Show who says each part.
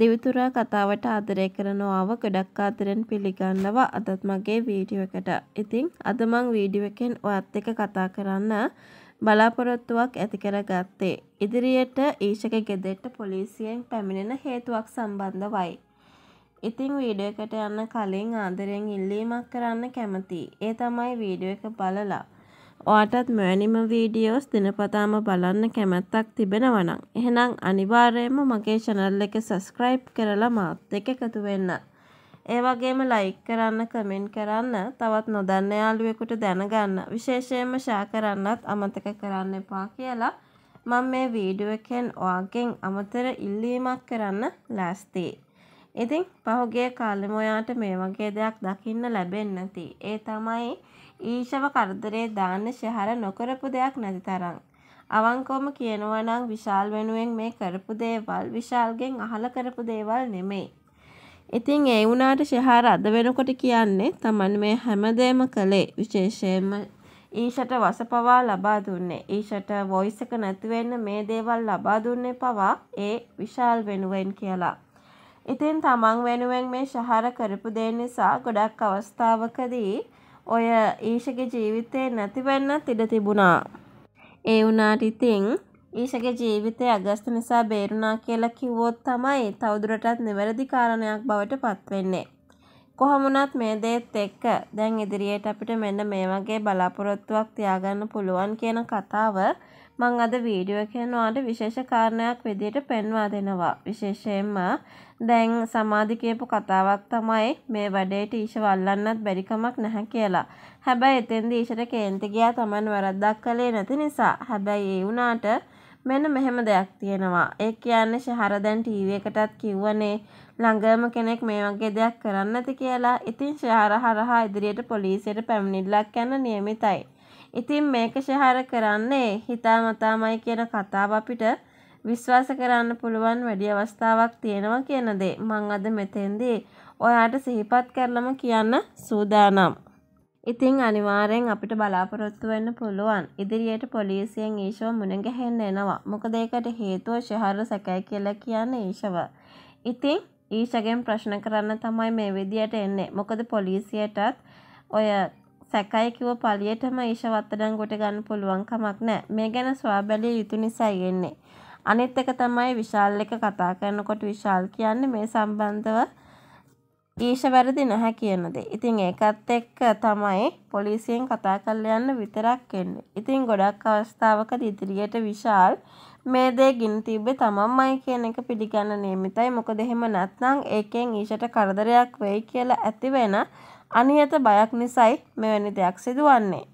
Speaker 1: දෙවිතුරා කතාවට ආදරය කරනවාව ගොඩක් ආදරෙන් පිළිගන්නවා අදත් මගේ වීඩියෝ එකට. ඉතින් අද මං වීඩියෝ එකෙන් ඔයත් එක්ක කතා කරන්න බලාපොරොත්තුවක් ඇති කරගත්තේ. ඉදිරියට ඊශක ගෙදෙට්ට පොලිසියෙන් පැමිණෙන හේතුවක් සම්බන්ධවයි. ඉතිං වීඩියෝ එකට යන්න කලින් ආදරයෙන් ඉල්ලීමක් කරන්න කැමතියි. ඒ තමයි වීඩියෝ එක බලලා ඔයාටත් මෑනිම වීඩියෝස් දිනපතාම බලන්න කැමැත්තක් තිබෙනවනම්. එහෙනම් අනිවාර්යයෙන්ම මගේ channel එක subscribe කරලා මාත් එක්ක එකතු වෙන්න. ඒ වගේම ලයික් කරන්න, කමෙන්ට් කරන්න, තවත් නොදන්න යාළුවෙකුට දැනගන්න, විශේෂයෙන්ම ෂෙයා කරන්නත් අමතක කරන්න එපා කියලා මම මේ වීඩියෝ එකෙන් ඔයාගෙන් අමතර ඉල්ලීමක් කරන්න ලෑස්තියි. ඉතින් පහුගිය කාලෙම ඔයාට මේ වගේ දෙයක් දකින්න ලැබෙන්නේ නැති. ඒ තමයි ඊශව කරදරේ දාන්න ශහර නොකරපු දෙයක් නැති තරම්. අවංකවම කියනවා නම් විශාල් වෙනුවෙන් මේ කරපු දේවල් විශාල්ගෙන් අහලා කරපු දේවල් නෙමෙයි. ඉතින් ඒ වුණාට ශහර අද වෙනකොට කියන්නේ Taman මේ හැමදේම කළේ විශේෂයෙන්ම ඊෂට වස පවා ලබා දුන්නේ ඊෂට වොයිස් එක නැති වෙන්න මේ දේවල් ලබා දුන්නේ පවා ඒ විශාල් වෙනුවෙන් කියලා. ඉතින් තමන් වෙනුවෙන් මේ ශහර කරපු දේ නිසා ගොඩක් අවස්ථාවකදී ඔය ඊෂගේ ජීවිතය නැතිවෙන්නත් ඉඩ තිබුණා. ඒ වුණාට ඉතින් ඊෂගේ ජීවිතය අගස්ත නිසා බේරුණා කියලා කිව්වොත් තමයි තවදුරටත් නිවැරදි කාරණයක් බවට පත්වෙන්නේ. කොහොමුණත් මේ දේත් එක්ක දැන් ඉදිරියට අපිට මෙන්න මේ වගේ බලාපොරොත්තුවක් තියාගන්න පුළුවන් කියන කතාව මං අද වීඩියෝ එකෙන් ඔයාලට විශේෂ කාරණයක් විදිහට පෙන්වා දෙනවා. විශේෂයෙන්ම දැන් සමාධි කියපු කතාවක් තමයි මේ වැඩේට ඊෂ වල්ලන්නත් බැරි කමක් නැහැ කියලා. හැබැයි එතෙන්දී ඊෂට කේන්ති ගියා Taman වැරද්දක් කළේ නැති නිසා. හැබැයි ඒ වුණාට මෙන්න මෙහෙම දෙයක් තියෙනවා. ඒ කියන්නේ ශහර දැන් ටීවී එකටත් කිව්වනේ ළඟම කෙනෙක් මේ වගේ දෙයක් කරන්න නැති කියලා. ඉතින් ශහර හරහා ඉදිරියට පොලිසියට පැමිණිල්ලක් යන નિયમિતයි. ඉතින් මේක ශහර කරන්නේ හිතාමතාමයි කියන කතාව අපිට විශ්වාස කරන්න පුළුවන් වැඩි අවස්ථාවක් තියෙනවා කියන දේ මං අද මෙතෙන්දී ඔයාට සිහිපත් කරලම කියන්න සූදානම්. ඉතිං අනිවාර්යෙන් අපිට බලාපොරොත්තු වෙන්න පුළුවන් ඉදිරියට පොලිසියෙන් ඊශව මුණගැහෙන්න එනවා. මොකද ඒකට හේතුව ශහර සැකයි කියලා කියන්නේ ඊශව. ඉතින් ඊශගෙන් ප්‍රශ්න කරන්න තමයි මේ විදියට එන්නේ. මොකද පොලිසියටත් ඔය සැකයි කිව්ව පලියටම ඊශව අත්අඩංගුවට ගන්න පුළුවන් කමක් නැහැ. මේ ගැන සුවබැලිය යුතු නිසායි එන්නේ. අනිත් එක තමයි විශාල් එක කතා කරනකොට විශාල් කියන්නේ මේ සම්බන්ධව ඊෂ වැරදි නැහැ කියනද. ඉතින් ඒකත් එක්ක තමයි පොලිසියෙන් කතා කරලා යන්න විතරක් එන්නේ. ඉතින් ගොඩක් අවස්ථාවකදී ඉදිරියට විශාල් මේ දේ ගිනි තිබ්බේ තමන්මයි කියන එක පිළිගන්න නියමිතයි. මොකද එහෙම නැත්නම් ඒකෙන් ඊෂට කරදරයක් වෙයි කියලා ඇති වෙන අනියත බයක් නිසායි මෙවැනි දෙයක් සිදුවන්නේ.